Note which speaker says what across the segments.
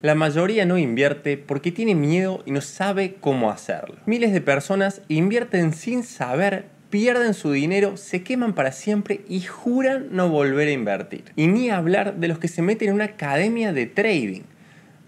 Speaker 1: La mayoría no invierte porque tiene miedo y no sabe cómo hacerlo. Miles de personas invierten sin saber, pierden su dinero, se queman para siempre y juran no volver a invertir. Y ni hablar de los que se meten en una academia de trading.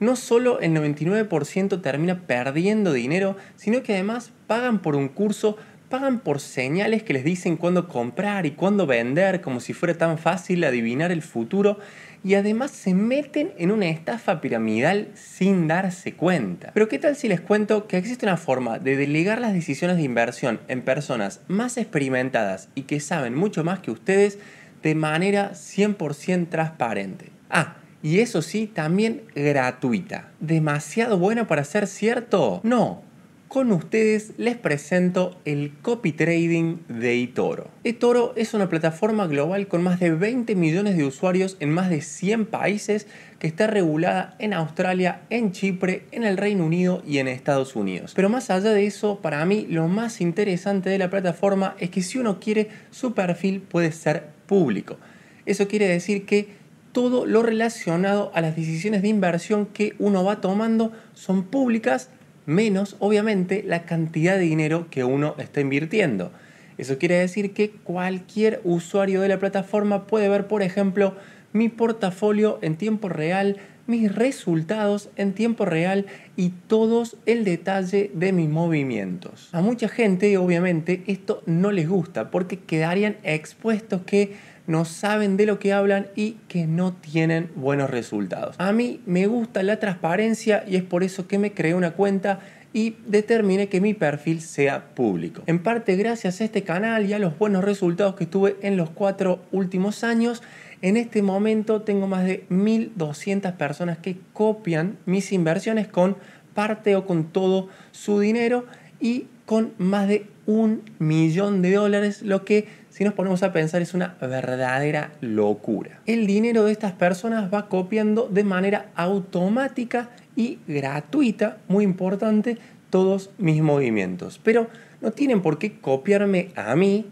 Speaker 1: No solo el 99% termina perdiendo dinero, sino que además pagan por un curso, pagan por señales que les dicen cuándo comprar y cuándo vender, como si fuera tan fácil adivinar el futuro y además se meten en una estafa piramidal sin darse cuenta. Pero ¿qué tal si les cuento que existe una forma de delegar las decisiones de inversión en personas más experimentadas y que saben mucho más que ustedes de manera 100% transparente? Ah, y eso sí, también gratuita. ¿Demasiado buena para ser cierto? No con ustedes les presento el copy trading de eToro. eToro es una plataforma global con más de 20 millones de usuarios en más de 100 países que está regulada en Australia, en Chipre, en el Reino Unido y en Estados Unidos. Pero más allá de eso, para mí lo más interesante de la plataforma es que si uno quiere, su perfil puede ser público. Eso quiere decir que todo lo relacionado a las decisiones de inversión que uno va tomando son públicas menos obviamente la cantidad de dinero que uno está invirtiendo. Eso quiere decir que cualquier usuario de la plataforma puede ver, por ejemplo, mi portafolio en tiempo real, mis resultados en tiempo real y todos el detalle de mis movimientos. A mucha gente obviamente esto no les gusta porque quedarían expuestos que no saben de lo que hablan y que no tienen buenos resultados. A mí me gusta la transparencia y es por eso que me creé una cuenta y determiné que mi perfil sea público. En parte gracias a este canal y a los buenos resultados que tuve en los cuatro últimos años, en este momento tengo más de 1.200 personas que copian mis inversiones con parte o con todo su dinero y con más de un millón de dólares, lo que si nos ponemos a pensar, es una verdadera locura. El dinero de estas personas va copiando de manera automática y gratuita, muy importante, todos mis movimientos. Pero no tienen por qué copiarme a mí,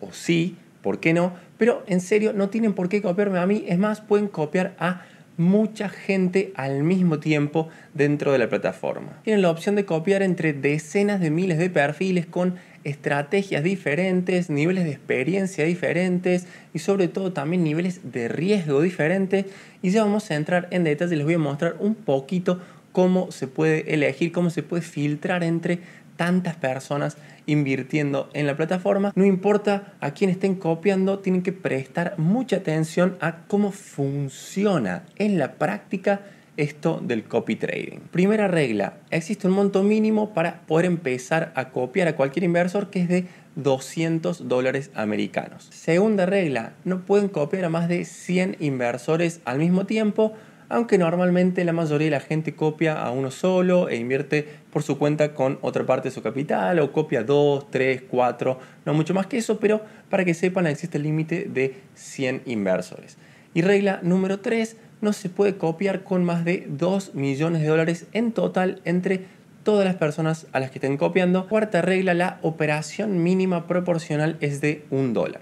Speaker 1: o sí, ¿por qué no? Pero en serio, no tienen por qué copiarme a mí, es más, pueden copiar a mucha gente al mismo tiempo dentro de la plataforma. Tienen la opción de copiar entre decenas de miles de perfiles con estrategias diferentes, niveles de experiencia diferentes y sobre todo también niveles de riesgo diferentes. Y ya vamos a entrar en detalles, les voy a mostrar un poquito cómo se puede elegir, cómo se puede filtrar entre tantas personas invirtiendo en la plataforma. No importa a quién estén copiando, tienen que prestar mucha atención a cómo funciona en la práctica esto del copy trading. Primera regla, existe un monto mínimo para poder empezar a copiar a cualquier inversor que es de 200 dólares americanos. Segunda regla, no pueden copiar a más de 100 inversores al mismo tiempo, aunque normalmente la mayoría de la gente copia a uno solo e invierte por su cuenta con otra parte de su capital o copia 2, 3, 4, no mucho más que eso, pero para que sepan existe el límite de 100 inversores. Y regla número 3, no se puede copiar con más de 2 millones de dólares en total entre todas las personas a las que estén copiando. Cuarta regla, la operación mínima proporcional es de un dólar.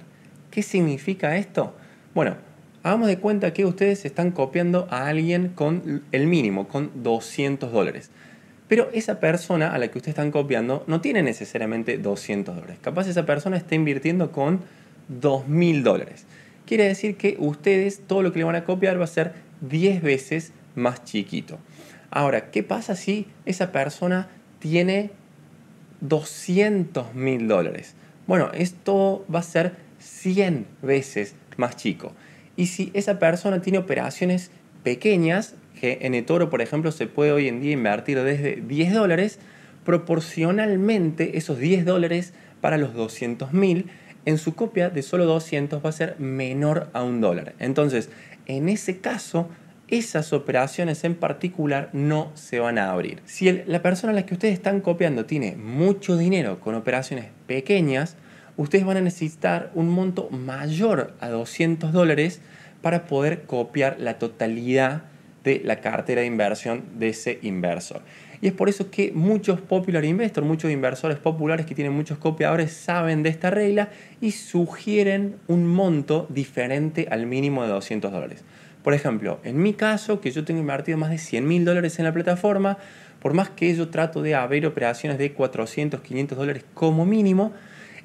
Speaker 1: ¿Qué significa esto? Bueno, hagamos de cuenta que ustedes están copiando a alguien con el mínimo, con 200 dólares. Pero esa persona a la que ustedes están copiando no tiene necesariamente 200 dólares. Capaz esa persona está invirtiendo con 2.000 dólares. Quiere decir que ustedes todo lo que le van a copiar va a ser 10 veces más chiquito. Ahora, ¿qué pasa si esa persona tiene 200 mil dólares? Bueno, esto va a ser 100 veces más chico. Y si esa persona tiene operaciones pequeñas, que en eToro, por ejemplo, se puede hoy en día invertir desde 10 dólares, proporcionalmente esos 10 dólares para los 200 mil en su copia de solo 200 va a ser menor a un dólar. Entonces, en ese caso, esas operaciones en particular no se van a abrir. Si la persona a la que ustedes están copiando tiene mucho dinero con operaciones pequeñas, ustedes van a necesitar un monto mayor a 200 dólares para poder copiar la totalidad de la cartera de inversión de ese inversor. Y es por eso que muchos popular investors, muchos inversores populares que tienen muchos copiadores saben de esta regla y sugieren un monto diferente al mínimo de 200 dólares. Por ejemplo, en mi caso, que yo tengo invertido más de 100 mil dólares en la plataforma, por más que yo trato de haber operaciones de 400, 500 dólares como mínimo,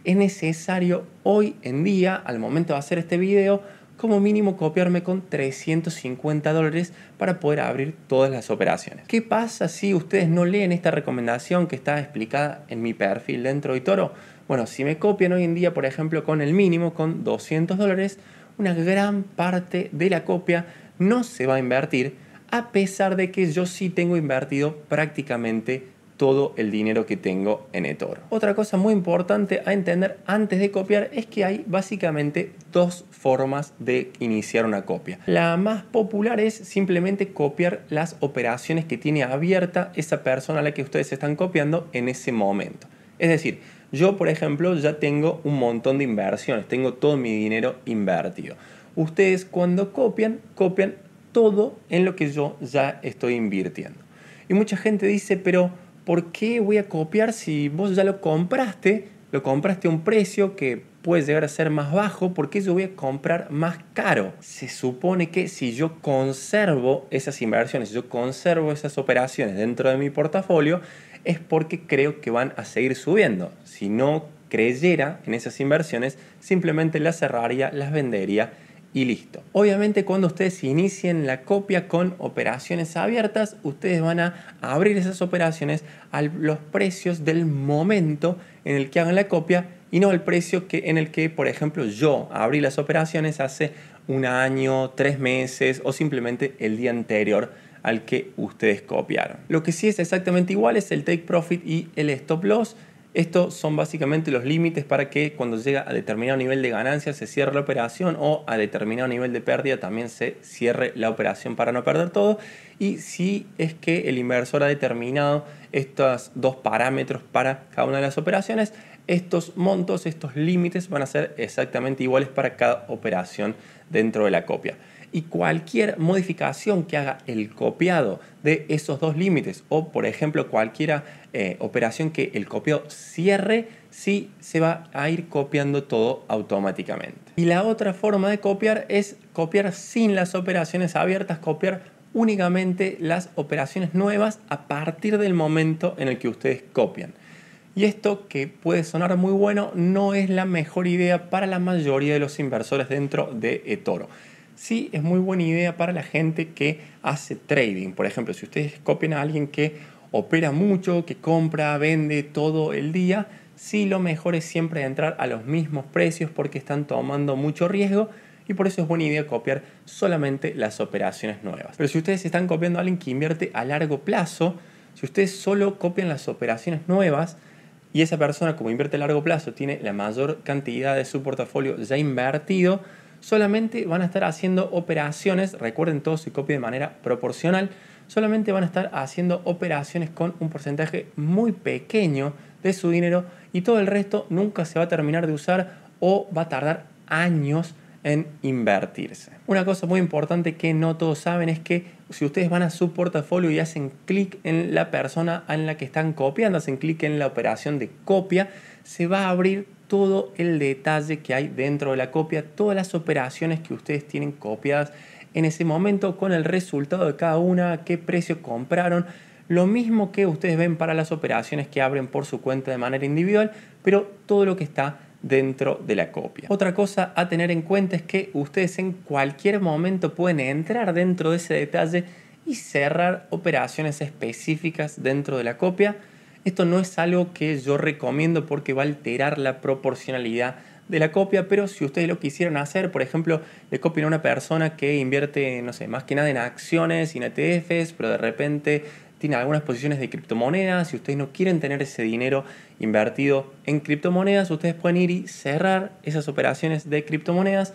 Speaker 1: es necesario hoy en día, al momento de hacer este video, como mínimo copiarme con 350 dólares para poder abrir todas las operaciones. ¿Qué pasa si ustedes no leen esta recomendación que está explicada en mi perfil dentro de Toro? Bueno, si me copian hoy en día, por ejemplo, con el mínimo, con 200 dólares, una gran parte de la copia no se va a invertir, a pesar de que yo sí tengo invertido prácticamente todo el dinero que tengo en eToro. Otra cosa muy importante a entender antes de copiar es que hay básicamente dos formas de iniciar una copia. La más popular es simplemente copiar las operaciones que tiene abierta esa persona a la que ustedes están copiando en ese momento. Es decir, yo por ejemplo ya tengo un montón de inversiones, tengo todo mi dinero invertido. Ustedes cuando copian, copian todo en lo que yo ya estoy invirtiendo. Y mucha gente dice, pero ¿por qué voy a copiar si vos ya lo compraste? Lo compraste a un precio que puede llegar a ser más bajo, ¿por qué yo voy a comprar más caro? Se supone que si yo conservo esas inversiones, si yo conservo esas operaciones dentro de mi portafolio, es porque creo que van a seguir subiendo. Si no creyera en esas inversiones, simplemente las cerraría, las vendería y listo. Obviamente cuando ustedes inicien la copia con operaciones abiertas, ustedes van a abrir esas operaciones a los precios del momento en el que hagan la copia y no al precio que, en el que, por ejemplo, yo abrí las operaciones hace un año, tres meses o simplemente el día anterior al que ustedes copiaron. Lo que sí es exactamente igual es el take profit y el stop loss estos son básicamente los límites para que cuando llega a determinado nivel de ganancia se cierre la operación o a determinado nivel de pérdida también se cierre la operación para no perder todo. Y si es que el inversor ha determinado estos dos parámetros para cada una de las operaciones, estos montos, estos límites van a ser exactamente iguales para cada operación dentro de la copia y cualquier modificación que haga el copiado de esos dos límites o por ejemplo cualquiera eh, operación que el copiado cierre si se va a ir copiando todo automáticamente. Y la otra forma de copiar es copiar sin las operaciones abiertas, copiar únicamente las operaciones nuevas a partir del momento en el que ustedes copian. Y esto que puede sonar muy bueno no es la mejor idea para la mayoría de los inversores dentro de eToro. Sí es muy buena idea para la gente que hace trading. Por ejemplo, si ustedes copian a alguien que opera mucho, que compra, vende todo el día, si lo mejor es siempre entrar a los mismos precios porque están tomando mucho riesgo y por eso es buena idea copiar solamente las operaciones nuevas. Pero si ustedes están copiando a alguien que invierte a largo plazo, si ustedes solo copian las operaciones nuevas y esa persona como invierte a largo plazo tiene la mayor cantidad de su portafolio ya invertido, solamente van a estar haciendo operaciones, recuerden todo se copia de manera proporcional, solamente van a estar haciendo operaciones con un porcentaje muy pequeño de su dinero y todo el resto nunca se va a terminar de usar o va a tardar años en invertirse. Una cosa muy importante que no todos saben es que si ustedes van a su portafolio y hacen clic en la persona en la que están copiando, hacen clic en la operación de copia, se va a abrir todo el detalle que hay dentro de la copia, todas las operaciones que ustedes tienen copiadas en ese momento con el resultado de cada una, qué precio compraron. Lo mismo que ustedes ven para las operaciones que abren por su cuenta de manera individual, pero todo lo que está dentro de la copia. Otra cosa a tener en cuenta es que ustedes en cualquier momento pueden entrar dentro de ese detalle y cerrar operaciones específicas dentro de la copia. Esto no es algo que yo recomiendo porque va a alterar la proporcionalidad de la copia, pero si ustedes lo quisieran hacer, por ejemplo, le copian a una persona que invierte, no sé, más que nada en acciones y en ETFs, pero de repente tiene algunas posiciones de criptomonedas, si ustedes no quieren tener ese dinero invertido en criptomonedas, ustedes pueden ir y cerrar esas operaciones de criptomonedas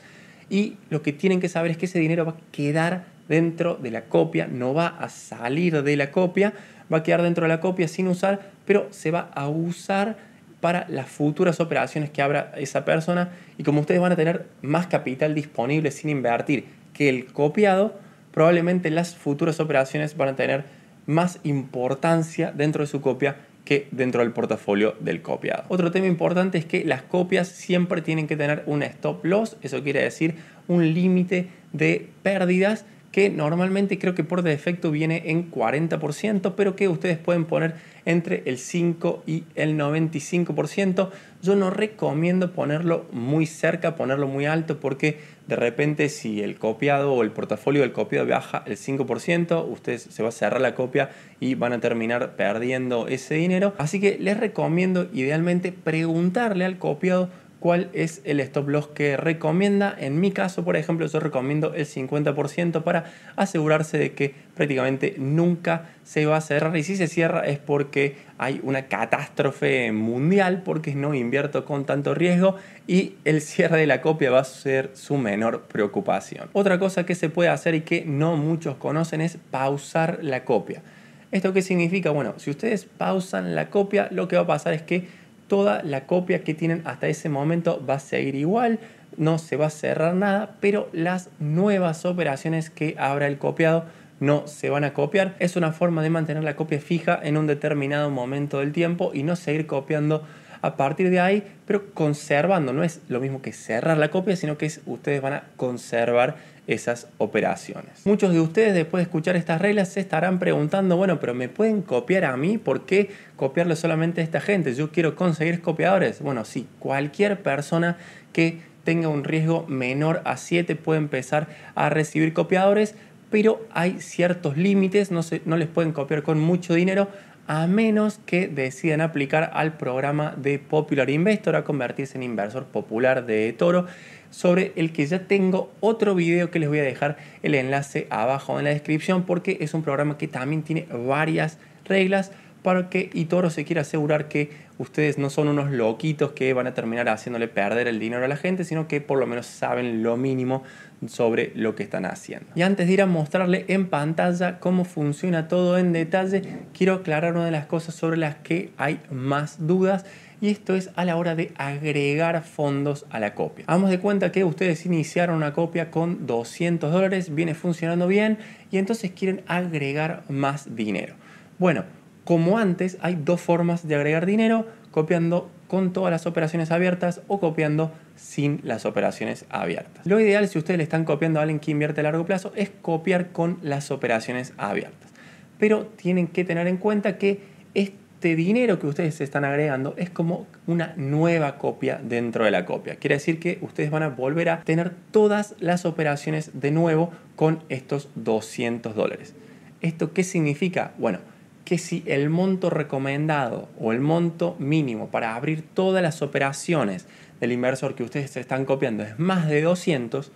Speaker 1: y lo que tienen que saber es que ese dinero va a quedar dentro de la copia, no va a salir de la copia, va a quedar dentro de la copia sin usar, pero se va a usar para las futuras operaciones que abra esa persona y como ustedes van a tener más capital disponible sin invertir que el copiado, probablemente las futuras operaciones van a tener más importancia dentro de su copia que dentro del portafolio del copiado. Otro tema importante es que las copias siempre tienen que tener un stop loss, eso quiere decir un límite de pérdidas que normalmente creo que por defecto viene en 40%, pero que ustedes pueden poner entre el 5 y el 95%. Yo no recomiendo ponerlo muy cerca, ponerlo muy alto, porque de repente si el copiado o el portafolio del copiado baja el 5%, ustedes se va a cerrar la copia y van a terminar perdiendo ese dinero. Así que les recomiendo idealmente preguntarle al copiado cuál es el stop loss que recomienda. En mi caso, por ejemplo, yo recomiendo el 50% para asegurarse de que prácticamente nunca se va a cerrar y si se cierra es porque hay una catástrofe mundial, porque no invierto con tanto riesgo y el cierre de la copia va a ser su menor preocupación. Otra cosa que se puede hacer y que no muchos conocen es pausar la copia. ¿Esto qué significa? Bueno, si ustedes pausan la copia, lo que va a pasar es que toda la copia que tienen hasta ese momento va a seguir igual, no se va a cerrar nada, pero las nuevas operaciones que abra el copiado no se van a copiar. Es una forma de mantener la copia fija en un determinado momento del tiempo y no seguir copiando a partir de ahí, pero conservando. No es lo mismo que cerrar la copia, sino que ustedes van a conservar esas operaciones. Muchos de ustedes después de escuchar estas reglas se estarán preguntando, bueno, pero ¿me pueden copiar a mí? ¿Por qué copiarle solamente a esta gente? Yo quiero conseguir copiadores. Bueno, sí, cualquier persona que tenga un riesgo menor a 7 puede empezar a recibir copiadores, pero hay ciertos límites, no, se, no les pueden copiar con mucho dinero, a menos que decidan aplicar al programa de Popular Investor a convertirse en inversor popular de Toro, sobre el que ya tengo otro video que les voy a dejar el enlace abajo en la descripción porque es un programa que también tiene varias reglas para que Itoro se quiera asegurar que ustedes no son unos loquitos que van a terminar haciéndole perder el dinero a la gente, sino que por lo menos saben lo mínimo sobre lo que están haciendo. Y antes de ir a mostrarle en pantalla cómo funciona todo en detalle, quiero aclarar una de las cosas sobre las que hay más dudas y esto es a la hora de agregar fondos a la copia. Vamos de cuenta que ustedes iniciaron una copia con 200 dólares, viene funcionando bien y entonces quieren agregar más dinero. Bueno, como antes, hay dos formas de agregar dinero, copiando con todas las operaciones abiertas o copiando sin las operaciones abiertas. Lo ideal si ustedes le están copiando a alguien que invierte a largo plazo es copiar con las operaciones abiertas. Pero tienen que tener en cuenta que este dinero que ustedes están agregando es como una nueva copia dentro de la copia. Quiere decir que ustedes van a volver a tener todas las operaciones de nuevo con estos 200 dólares. ¿Esto qué significa? Bueno, que si el monto recomendado o el monto mínimo para abrir todas las operaciones del inversor que ustedes están copiando es más de 200,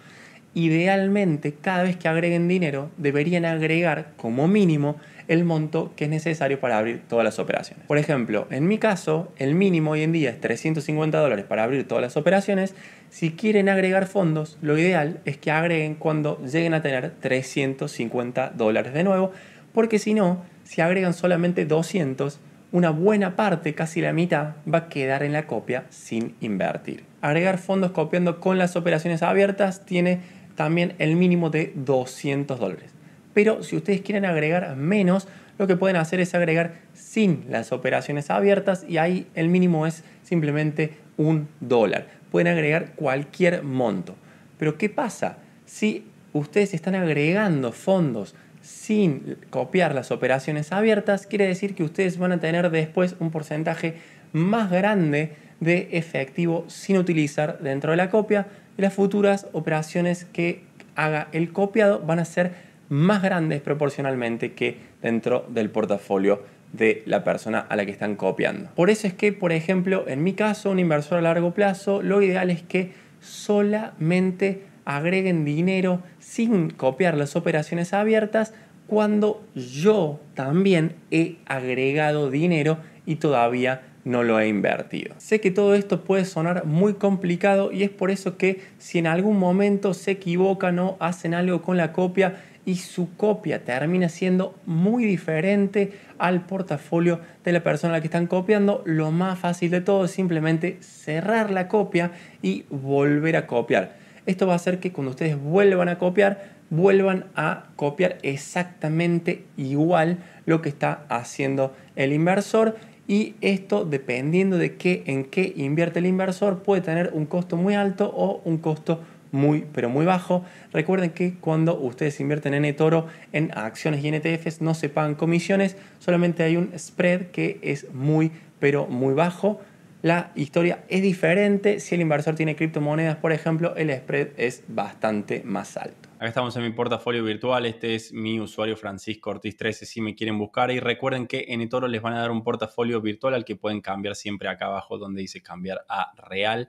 Speaker 1: idealmente cada vez que agreguen dinero deberían agregar como mínimo el monto que es necesario para abrir todas las operaciones. Por ejemplo, en mi caso, el mínimo hoy en día es 350 dólares para abrir todas las operaciones. Si quieren agregar fondos, lo ideal es que agreguen cuando lleguen a tener 350 dólares de nuevo, porque si no, si agregan solamente 200, una buena parte, casi la mitad, va a quedar en la copia sin invertir. Agregar fondos copiando con las operaciones abiertas tiene también el mínimo de 200 dólares. Pero si ustedes quieren agregar menos, lo que pueden hacer es agregar sin las operaciones abiertas y ahí el mínimo es simplemente un dólar. Pueden agregar cualquier monto. Pero ¿qué pasa? Si ustedes están agregando fondos sin copiar las operaciones abiertas, quiere decir que ustedes van a tener después un porcentaje más grande de efectivo sin utilizar dentro de la copia. Y las futuras operaciones que haga el copiado van a ser más grandes proporcionalmente que dentro del portafolio de la persona a la que están copiando. Por eso es que, por ejemplo, en mi caso, un inversor a largo plazo, lo ideal es que solamente agreguen dinero sin copiar las operaciones abiertas cuando yo también he agregado dinero y todavía no lo he invertido. Sé que todo esto puede sonar muy complicado y es por eso que si en algún momento se equivocan o hacen algo con la copia y su copia termina siendo muy diferente al portafolio de la persona a la que están copiando, lo más fácil de todo es simplemente cerrar la copia y volver a copiar esto va a hacer que cuando ustedes vuelvan a copiar, vuelvan a copiar exactamente igual lo que está haciendo el inversor y esto dependiendo de qué en qué invierte el inversor puede tener un costo muy alto o un costo muy pero muy bajo. Recuerden que cuando ustedes invierten en eToro en acciones y en ETFs no se pagan comisiones, solamente hay un spread que es muy pero muy bajo la historia es diferente. Si el inversor tiene criptomonedas, por ejemplo, el spread es bastante más alto. Acá estamos en mi portafolio virtual. Este es mi usuario Francisco Ortiz 13 si me quieren buscar. Y recuerden que en eToro les van a dar un portafolio virtual al que pueden cambiar siempre acá abajo donde dice cambiar a real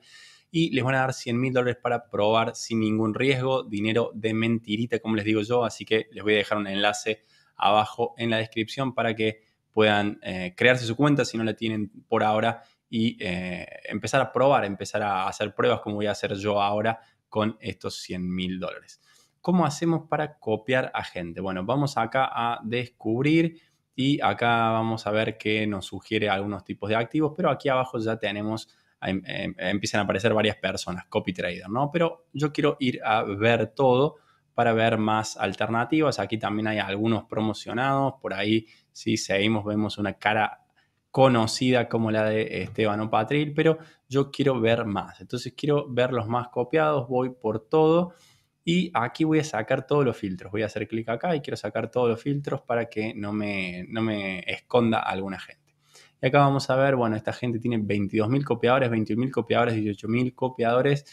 Speaker 1: y les van a dar 100 mil dólares para probar sin ningún riesgo, dinero de mentirita, como les digo yo. Así que les voy a dejar un enlace abajo en la descripción para que puedan eh, crearse su cuenta si no la tienen por ahora y eh, empezar a probar, empezar a hacer pruebas como voy a hacer yo ahora con estos 100 mil dólares. ¿Cómo hacemos para copiar a gente? Bueno, vamos acá a descubrir y acá vamos a ver qué nos sugiere algunos tipos de activos, pero aquí abajo ya tenemos, em, em, empiezan a aparecer varias personas, copy trader, ¿no? Pero yo quiero ir a ver todo para ver más alternativas. Aquí también hay algunos promocionados, por ahí si seguimos vemos una cara conocida como la de Esteban patril pero yo quiero ver más. Entonces quiero ver los más copiados, voy por todo y aquí voy a sacar todos los filtros. Voy a hacer clic acá y quiero sacar todos los filtros para que no me, me esconda alguna gente. Y acá vamos a ver, bueno, esta gente tiene 22.000 copiadores, 21.000 copiadores, 18.000 copiadores,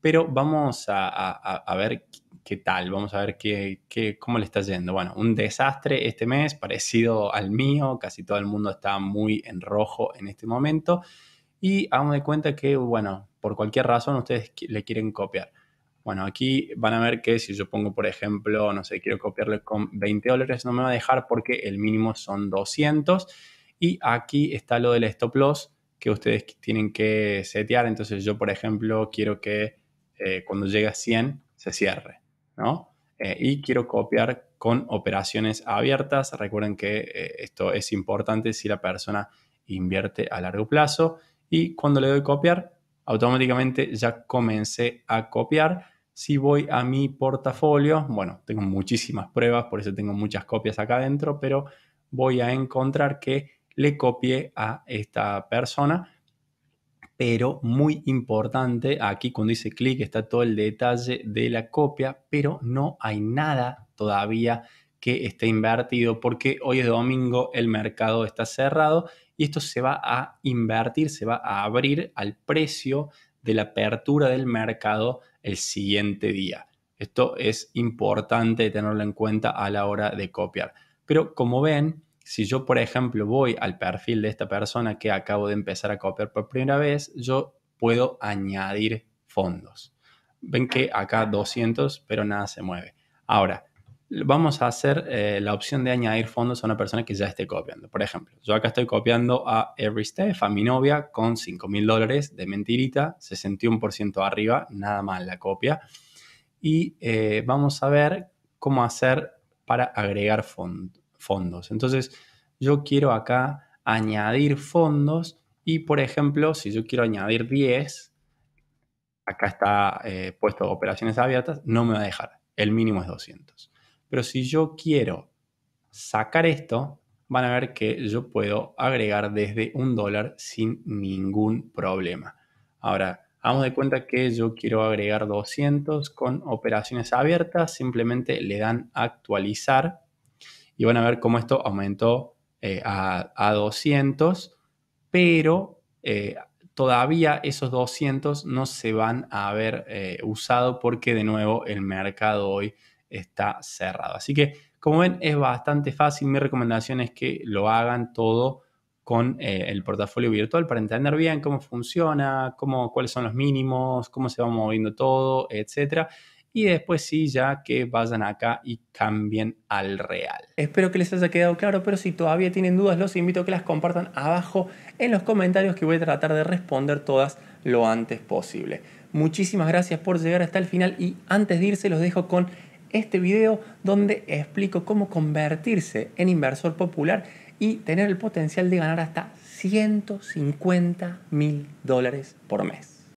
Speaker 1: pero vamos a ver qué tal, vamos a ver qué, qué, cómo le está yendo. Bueno, un desastre este mes, parecido al mío, casi todo el mundo está muy en rojo en este momento y hagamos de cuenta que, bueno, por cualquier razón ustedes le quieren copiar. Bueno, aquí van a ver que si yo pongo, por ejemplo, no sé, quiero copiarle con 20 dólares, no me va a dejar porque el mínimo son 200. Y aquí está lo del stop loss que ustedes tienen que setear. Entonces yo, por ejemplo, quiero que eh, cuando llegue a 100 se cierre. Eh, y quiero copiar con operaciones abiertas. Recuerden que eh, esto es importante si la persona invierte a largo plazo. Y cuando le doy copiar, automáticamente ya comencé a copiar. Si voy a mi portafolio, bueno, tengo muchísimas pruebas, por eso tengo muchas copias acá adentro, pero voy a encontrar que le copié a esta persona, pero muy importante, aquí cuando dice clic está todo el detalle de la copia, pero no hay nada todavía que esté invertido porque hoy es domingo, el mercado está cerrado y esto se va a invertir, se va a abrir al precio de la apertura del mercado el siguiente día. Esto es importante tenerlo en cuenta a la hora de copiar. Pero como ven, si yo, por ejemplo, voy al perfil de esta persona que acabo de empezar a copiar por primera vez, yo puedo añadir fondos. Ven que acá 200, pero nada se mueve. Ahora, vamos a hacer eh, la opción de añadir fondos a una persona que ya esté copiando. Por ejemplo, yo acá estoy copiando a Every a mi novia, con $5,000 mil dólares de mentirita, 61% arriba, nada más la copia. Y eh, vamos a ver cómo hacer para agregar fondos fondos. Entonces, yo quiero acá añadir fondos y, por ejemplo, si yo quiero añadir 10, acá está eh, puesto operaciones abiertas, no me va a dejar. El mínimo es 200. Pero si yo quiero sacar esto, van a ver que yo puedo agregar desde un dólar sin ningún problema. Ahora, vamos de cuenta que yo quiero agregar 200 con operaciones abiertas, simplemente le dan actualizar y van a ver cómo esto aumentó eh, a, 200, pero eh, todavía esos 200 no se van a haber eh, usado porque de nuevo el mercado hoy está cerrado. Así que como ven es bastante fácil, mi recomendación es que lo hagan todo con el portafolio virtual para entender bien cómo funciona, cómo, cuáles son los mínimos, cómo se va moviendo todo, etcétera y después sí ya que vayan acá y cambien al real. Espero que les haya quedado claro, pero si todavía tienen dudas los invito a que las compartan abajo en los comentarios que voy a tratar de responder todas lo antes posible. Muchísimas gracias por llegar hasta el final y antes de irse los dejo con este video donde explico cómo convertirse en inversor popular y tener el potencial de ganar hasta 150 mil dólares por mes.